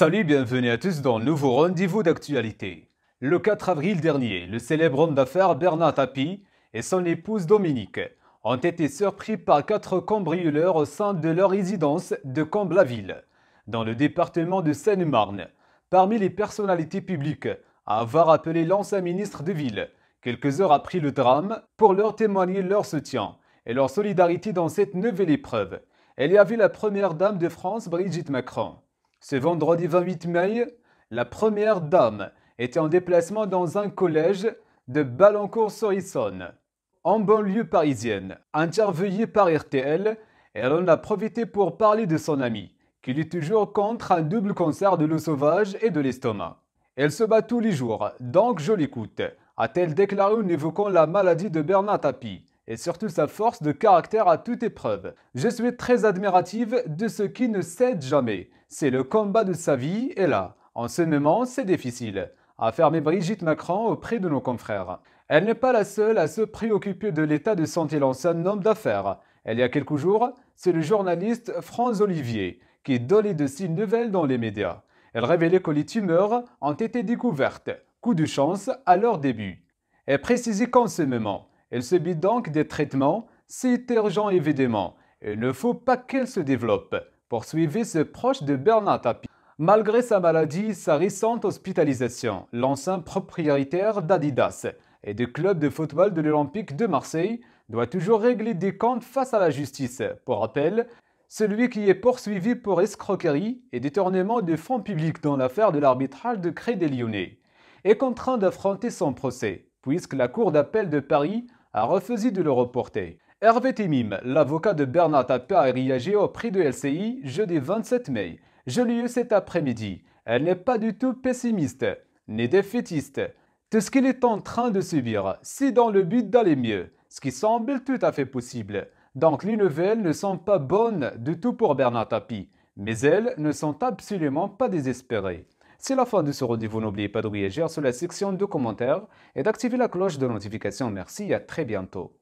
Salut, bienvenue à tous dans le nouveau rendez-vous d'actualité. Le 4 avril dernier, le célèbre homme d'affaires Bernard Tapie et son épouse Dominique ont été surpris par quatre cambrioleurs au sein de leur résidence de Comble-la-Ville, dans le département de seine marne Parmi les personnalités publiques à avoir appelé l'ancien ministre de Ville, quelques heures après le drame, pour leur témoigner leur soutien et leur solidarité dans cette nouvelle épreuve, elle y vu la première dame de France, Brigitte Macron. Ce vendredi 28 mai, la première dame était en déplacement dans un collège de Ballancourt-sur-Essonne, en banlieue parisienne. Interviewée par RTL, elle en a profité pour parler de son ami, qui est toujours contre un double cancer de l'eau sauvage et de l'estomac. Elle se bat tous les jours, donc je l'écoute, a-t-elle déclaré en évoquant la maladie de Bernard Tapie et surtout sa force de caractère à toute épreuve. Je suis très admirative de ce qui ne cède jamais. C'est le combat de sa vie et là, en ce moment, c'est difficile, a Brigitte Macron auprès de nos confrères. Elle n'est pas la seule à se préoccuper de l'état de santé l'ancien homme d'affaires. Il y a quelques jours, c'est le journaliste Franz Olivier qui dolé de si nouvelles dans les médias. Elle révélait que les tumeurs ont été découvertes, coup de chance, à leur début. Elle précisait qu'en ce moment, elle subit donc des traitements, c'est urgent évidemment. Il ne faut pas qu'elle se développe, Poursuivez ce proche de Bernard Tapie. Malgré sa maladie, sa récente hospitalisation, l'ancien propriétaire d'Adidas et du club de football de l'Olympique de Marseille doit toujours régler des comptes face à la justice. Pour rappel, celui qui est poursuivi pour escroquerie et détournement de fonds publics dans l'affaire de l'arbitrage de Crédit Lyonnais est contraint d'affronter son procès, puisque la Cour d'appel de Paris a refusé de le reporter. Hervé Timim, l'avocat de Bernard Tapie, a réagi au prix de LCI jeudi 27 mai. Je l'ai eu cet après-midi. Elle n'est pas du tout pessimiste, ni défaitiste. Tout ce qu'il est en train de subir, c'est dans le but d'aller mieux, ce qui semble tout à fait possible. Donc les nouvelles ne sont pas bonnes du tout pour Bernard Tapie, mais elles ne sont absolument pas désespérées. C'est la fin de ce rendez-vous. N'oubliez pas de réagir sur la section de commentaires et d'activer la cloche de notification. Merci, et à très bientôt.